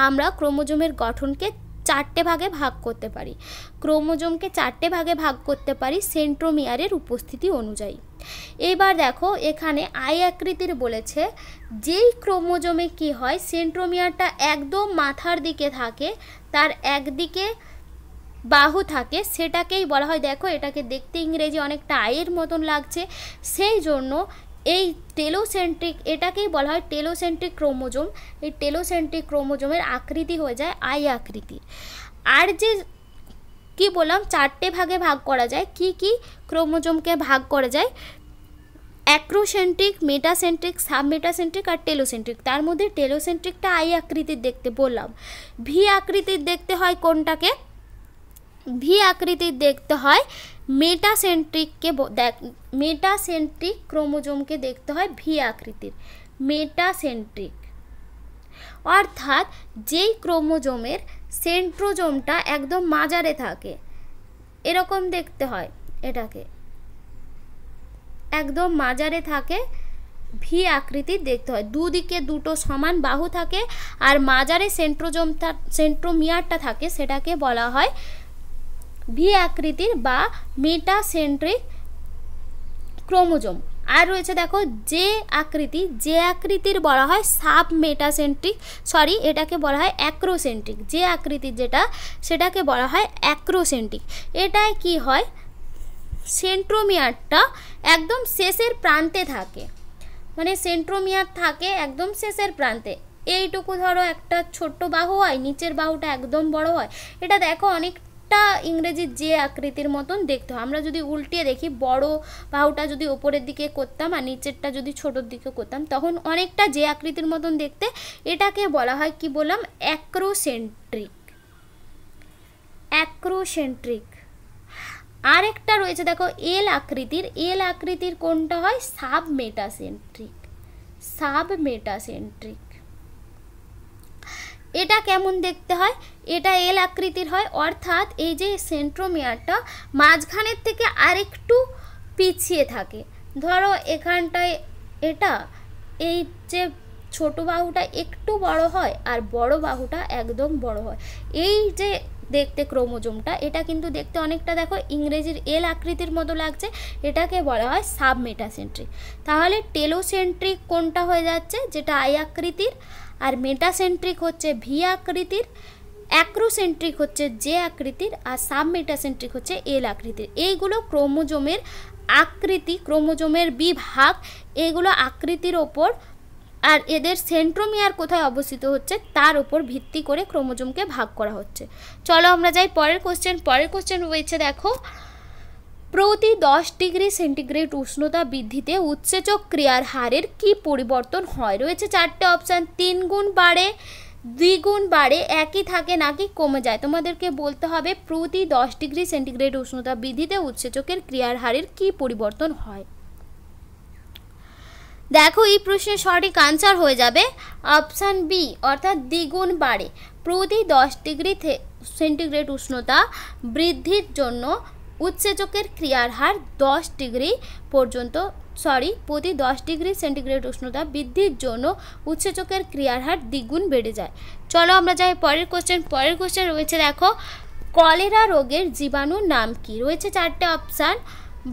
আমরা ক্রোমোজোমের গঠনকে চারটে ভাগে ভাগ করতে পারি ক্রোমোজোমকে চারটে ভাগে ভাগ করতে পারি সেন্ট্রোমিয়ারের উপস্থিতি অনুযায়ী এবার দেখো এখানে আই আকৃতির বলেছে যেই ক্রোমোজোমে কি হয় সেন্ট্রোমিয়ারটা একদম মাথার দিকে থাকে তার একদিকে বাহু থাকে সেটাকেই বলা হয় দেখো এটাকে দেখতে ইংরেজি অনেকটা আয়ের মতন লাগছে সেই জন্য এই টেলোসেন্ট্রিক এটাকেই বলা হয় টেলোসেন্ট্রিক ক্রোমোজোম এই টেলোসেন্ট্রিক ক্রোমোজোমের আকৃতি হয়ে যায় আই আকৃতি আর যে কি বললাম চারটে ভাগে ভাগ করা যায় কি কি ক্রোমোজোমকে ভাগ করা যায় অ্যাক্রোসেন্ট্রিক মেটাসেন্ট্রিক সাবমেটাসেন্ট্রিক আর টেলোসেন্ট্রিক তার মধ্যে টেলোসেন্ট্রিকটা আই আকৃতির দেখতে বললাম ভি আকৃতির দেখতে হয় কোনটাকে ভি আকৃতির দেখতে হয় মেটাসেন্ট্রিককে দেখ মেটাসেন্ট্রিক ক্রোমোজোমকে দেখতে হয় ভি আকৃতির মেটাসেন্ট্রিক অর্থাৎ যেই ক্রোমোজোমের সেন্ট্রোজোমটা একদম মাজারে থাকে এরকম দেখতে হয় এটাকে একদম মাজারে থাকে ভি আকৃতির দেখতে হয় দুদিকে দুটো সমান বাহু থাকে আর মাজারে সেন্ট্রোজোম সেন্ট্রোমিয়ারটা থাকে সেটাকে বলা হয় ভি আকৃতির বা মেটাসেন্ট্রিক ক্রোমোজোম আর রয়েছে দেখো যে আকৃতি যে আকৃতির বলা হয় সাব মেটাসেন্ট্রিক সরি এটাকে বলা হয় অ্যাক্রোসেন্ট্রিক যে আকৃতির যেটা সেটাকে বলা হয় অ্যাক্রোসেন্ট্রিক এটায় কি হয় সেন্ট্রোমিয়ারটা একদম শেষের প্রান্তে থাকে মানে সেন্ট্রোমিয়ার থাকে একদম শেষের প্রান্তে এইটুকু ধরো একটা ছোট্ট বাহু হয় নিচের বাহুটা একদম বড় হয় এটা দেখো অনেক অনেকটা ইংরেজির যে আকৃতির মতন দেখতে হয় আমরা যদি উল্টিয়ে দেখি বড় বাহুটা যদি ওপরের দিকে করতাম আর নিচেরটা যদি ছোটোর দিকে করতাম তখন অনেকটা যে আকৃতির মতন দেখতে এটাকে বলা হয় কি বললাম অ্যাক্রোসেন্ট্রিক অ্যাক্রোসেন্ট্রিক আরেকটা রয়েছে দেখো এল আকৃতির এল আকৃতির কোনটা হয় সাব মেটাসেন্ট্রিক সাব মেটাসেন্ট্রিক এটা কেমন দেখতে হয় এটা এল আকৃতির হয় অর্থাৎ এই যে সেন্ট্রোমিয়ারটা মাঝখানের থেকে আরেকটু পিছিয়ে থাকে ধরো এখানটায় এটা এই যে ছোট বাহুটা একটু বড় হয় আর বড় বাহুটা একদম বড় হয় এই যে দেখতে ক্রোমোজোমটা এটা কিন্তু দেখতে অনেকটা দেখো ইংরেজির এল আকৃতির মতো লাগছে এটাকে বলা হয় সাবমেটাসেন্ট্রিক তাহলে টেলোসেন্ট্রিক কোনটা হয়ে যাচ্ছে যেটা আই আকৃতির আর মেটাসেন্ট্রিক হচ্ছে ভি আকৃতির অ্যাক্রোসেন্ট্রিক হচ্ছে যে আকৃতির আর সাবমেটাসেন্ট্রিক হচ্ছে এল আকৃতির এইগুলো ক্রোমোজোমের আকৃতি ক্রোমোজোমের বিভাগ এগুলো আকৃতির ওপর আর এদের সেন্ট্রোমিয়ার কোথায় অবস্থিত হচ্ছে তার উপর ভিত্তি করে ক্রোমোজোমকে ভাগ করা হচ্ছে চলো আমরা যাই পরের কোশ্চেন পরের কোশ্চেন রয়েছে দেখো প্রতি দশ ডিগ্রি সেন্টিগ্রেড উষ্ণতা বৃদ্ধিতে উৎসেচক ক্রিয়ার হারের কি পরিবর্তন হয় রয়েছে চারটে অপশান তিন গুণ বাড়ে দ্বিগুণ বাড়ে একই থাকে নাকি কমে যায় তোমাদেরকে বলতে হবে প্রতি দশ ডিগ্রি সেন্টিগ্রেড উষ্ণতা বৃদ্ধিতে উৎসেচকের ক্রিয়ার হারের কি পরিবর্তন হয় দেখো এই প্রশ্নের সঠিক আনসার হয়ে যাবে অপশান বি অর্থাৎ দ্বিগুণ বাড়ে প্রতি দশ ডিগ্রি সেন্টিগ্রেড উষ্ণতা বৃদ্ধির জন্য উৎসেচকের ক্রিয়ার হার দশ ডিগ্রি পর্যন্ত সরি প্রতি দশ ডিগ্রি সেন্টিগ্রেড উষ্ণতা বৃদ্ধির জন্য উৎসেচকের ক্রিয়ার হার দ্বিগুণ বেড়ে যায় চলো আমরা যাই পরের কোশ্চেন পরের কোশ্চেন রয়েছে দেখো কলেরা রোগের জীবাণুর নাম কি রয়েছে চারটে option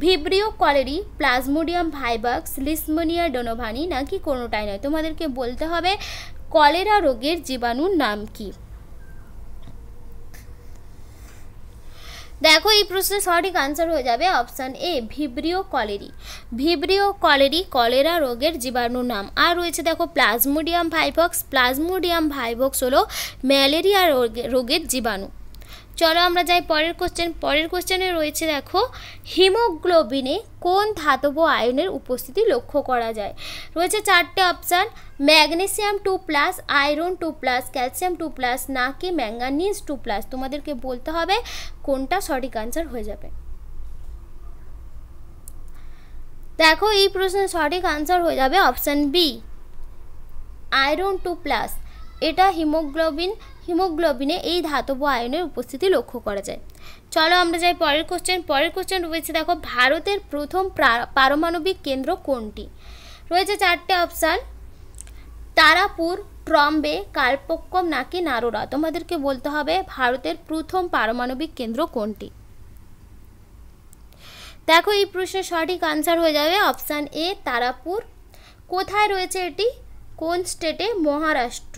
Vibrio cholerae Plasmodium vivax Leishmania donovani নাকি কোনোটাই নয় তোমাদেরকে বলতে হবে কলেরা রোগের জীবাণুর নাম কী দেখো এই প্রশ্নের সঠিক আনসার হয়ে যাবে option A Vibrio cholerae Vibrio cholerae cholera রোগের জীবাণুর নাম আর রয়েছে দেখো প্লাজমোডিয়াম ভাইভক্স প্লাজমোডিয়াম ভাইভক্স হলো ম্যালেরিয়া রোগের জীবাণু চলো আমরা যাই পরের কোশ্চেন পরের কোশ্চেনে রয়েছে দেখো হিমোগ্লোবিনে কোন ধাতব আয়নের উপস্থিতি লক্ষ্য করা যায় রয়েছে চারটে option magnesium two plus iron two plus calcium two plus নাকি ম্যাঙ্গানিজ টু প্লাস তোমাদেরকে বলতে হবে কোনটা সঠিক আনসার হয়ে যাবে দেখো এই প্রশ্নের সঠিক আনসার হয়ে যাবে option B iron two plus এটা হিমোগ্লোবিন হিমোগ্লোবিনে এই ধাতব আয়নের উপস্থিতি লক্ষ্য করা যায় চলো আমরা যাই পরের কোশ্চেন পরের কোশ্চেন রয়েছে দেখো ভারতের প্রথম পারমাণবিক কেন্দ্র কোনটি রয়েছে চারটে অপশান তারাপুর ট্রম্বে কালপক্কম নাকি নারোরা তোমাদেরকে বলতে হবে ভারতের প্রথম পারমাণবিক কেন্দ্র কোনটি দেখো এই প্রশ্নের সঠিক আনসার হয়ে যাবে অপশান এ তারাপুর কোথায় রয়েছে এটি কোন স্টেটে মহারাষ্ট্র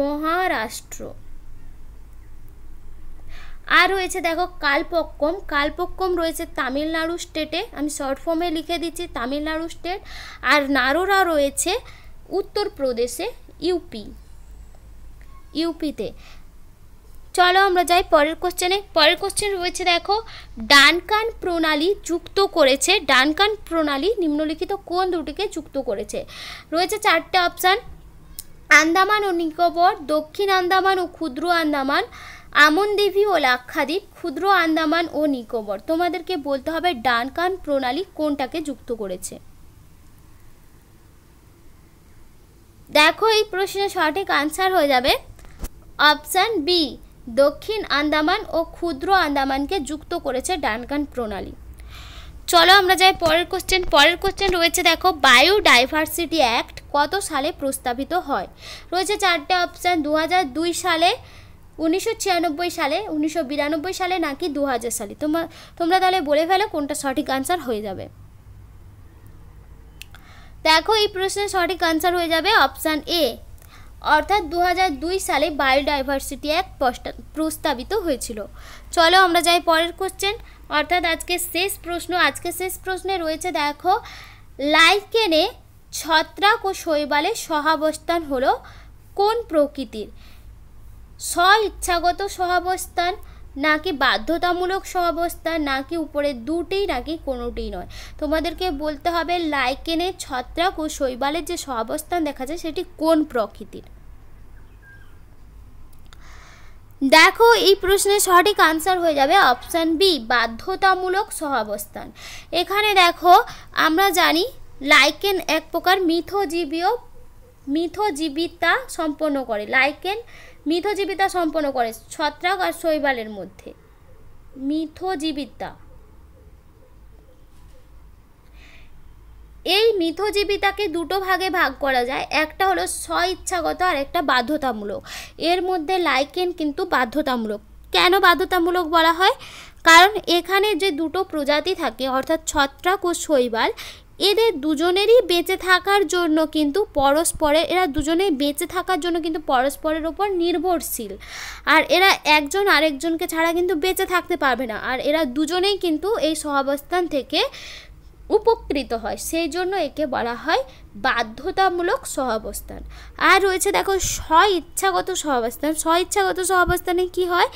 মহারাষ্ট্র আর রয়েছে দেখো কালপক্কম কালপক্কম রয়েছে তামিলনাড়ু স্টেটে আমি শর্ট ফর্মে লিখে দিচ্ছি তামিলনাড়ু স্টেট আর নারোরা রয়েছে উত্তরপ্রদেশে ইউপি ইউপিতে চলো আমরা যাই পরের কোশ্চেনে পরের কোশ্চেন রয়েছে দেখো ডানকান প্রণালী যুক্ত করেছে ডানকান প্রণালী নিম্নলিখিত কোন দুটিকে যুক্ত করেছে রয়েছে চারটে অপশান আন্দামান ও নিকোবর দক্ষিণ আন্দামান ও ক্ষুদ্র আন্দামান আমনদেবী ও লাক্ষাদ্বীপ ক্ষুদ্র আন্দামান ও নিকোবর তোমাদেরকে বলতে হবে ডানকান প্রণালী কোনটাকে যুক্ত করেছে দেখো এই প্রশ্নের সঠিক আনসার হয়ে যাবে অপশান বি দক্ষিণ আন্দামান ও ক্ষুদ্র আন্দামানকে যুক্ত করেছে ডানকান প্রণালী চলো আমরা যাই পরের কোশ্চেন পরের কোশ্চেন রয়েছে দেখো বায়োডাইভার্সিটি ডাইভার্সিটি অ্যাক্ট কত সালে প্রস্তাবিত হয় রয়েছে চারটে অপশান দু সালে উনিশশো সালে উনিশশো সালে নাকি দু সালে তোমার তোমরা তাহলে বলে ফেলো কোনটা সঠিক আনসার হয়ে যাবে দেখো এই প্রশ্নের সঠিক আনসার হয়ে যাবে অপশান এ অর্থাৎ দু সালে বায়োডাইভার্সিটি অ্যাক্ট প্রস্তাবিত হয়েছিল চলো আমরা যাই পরের কোশ্চেন অর্থাৎ আজকে শেষ প্রশ্ন আজকে শেষ প্রশ্নে রয়েছে দেখো লাইকেনে ছত্রাক ও শৈবালের সহাবস্থান হলো কোন প্রকৃতির স্ব ইচ্ছাগত সহাবস্থান নাকি বাধ্যতামূলক সহাবস্থান নাকি উপরে দুটি নাকি কোনোটি নয় তোমাদেরকে বলতে হবে লাইকেনে ছত্রাক ও শৈবালের যে সহাবস্থান দেখা যায় সেটি কোন প্রকৃতির দেখো এই প্রশ্নের সঠিক আনসার হয়ে যাবে অপশান বি বাধ্যতামূলক সহাবস্থান এখানে দেখো আমরা জানি লাইকেন এক প্রকার মিথজীবীয় মিথজীবিতা সম্পন্ন করে লাইকেন মিথজীবিতা সম্পন্ন করে ছত্রাক আর শৈবালের মধ্যে মিথজীবিতা এই মিথজীবিতাকে দুটো ভাগে ভাগ করা যায় একটা হলো স্ব ইচ্ছাগত আর একটা বাধ্যতামূলক এর মধ্যে লাইকেন কিন্তু বাধ্যতামূলক কেন বাধ্যতামূলক বলা হয় কারণ এখানে যে দুটো প্রজাতি থাকে অর্থাৎ ছত্রাক ও শৈবাল এদের দুজনেরই বেঁচে থাকার জন্য কিন্তু পরস্পরের এরা দুজনেই বেঁচে থাকার জন্য কিন্তু পরস্পরের ওপর নির্ভরশীল আর এরা একজন আরেকজনকে ছাড়া কিন্তু বেঁচে থাকতে পারবে না আর এরা দুজনেই কিন্তু এই সহাবস্থান থেকে উপকৃত হয় সেই জন্য একে বলা হয় বাধ্যতামূলক সহাবস্থান আর রয়েছে দেখো স্ব ইচ্ছাগত সহাবস্থান স্ব ইচ্ছাগত সহাবস্থানে কি হয়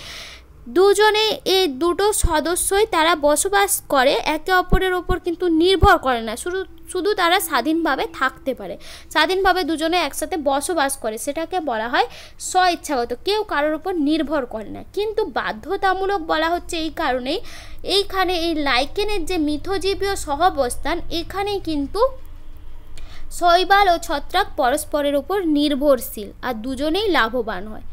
দুজনে এই দুটো সদস্যই তারা বসবাস করে একে অপরের ওপর কিন্তু নির্ভর করে না শুধু শুধু তারা স্বাধীনভাবে থাকতে পারে স্বাধীনভাবে দুজনে একসাথে বসবাস করে সেটাকে বলা হয় স্বইচ্ছাগত কেউ কারোর উপর নির্ভর করে না কিন্তু বাধ্যতামূলক বলা হচ্ছে এই কারণেই এইখানে এই লাইকেনের যে মিথজীবীয় সহবস্থান এখানেই কিন্তু শৈবাল ও ছত্রাক পরস্পরের উপর নির্ভরশীল আর দুজনেই লাভবান হয়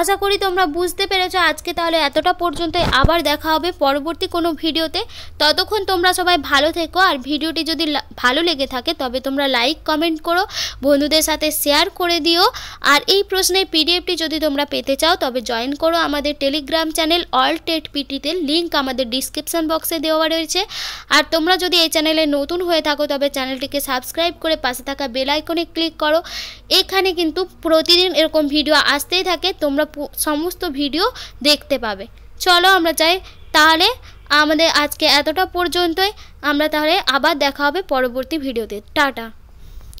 আশা করি তোমরা বুঝতে পেরেছো আজকে তাহলে এতটা পর্যন্ত আবার দেখা হবে পরবর্তী কোনো ভিডিওতে ততক্ষণ তোমরা সবাই ভালো থেকো আর ভিডিওটি যদি ভালো লেগে থাকে তবে তোমরা লাইক কমেন্ট করো বন্ধুদের সাথে শেয়ার করে দিও আর এই প্রশ্নের পিডিএফটি যদি তোমরা পেতে চাও তবে জয়েন করো আমাদের টেলিগ্রাম চ্যানেল অল টেট পিটিতে লিঙ্ক আমাদের ডিসক্রিপশান বক্সে দেওয়া রয়েছে আর তোমরা যদি এই চ্যানেলে নতুন হয়ে থাকো তবে চ্যানেলটিকে সাবস্ক্রাইব করে পাশে থাকা বেলাইকনে ক্লিক করো এখানে কিন্তু প্রতিদিন এরকম ভিডিও আসতেই থাকে তোমরা তোমরা সমস্ত ভিডিও দেখতে পাবে চলো আমরা যাই তাহলে আমাদের আজকে এতটা পর্যন্তই আমরা তাহলে আবার দেখা হবে পরবর্তী ভিডিওতে টাটা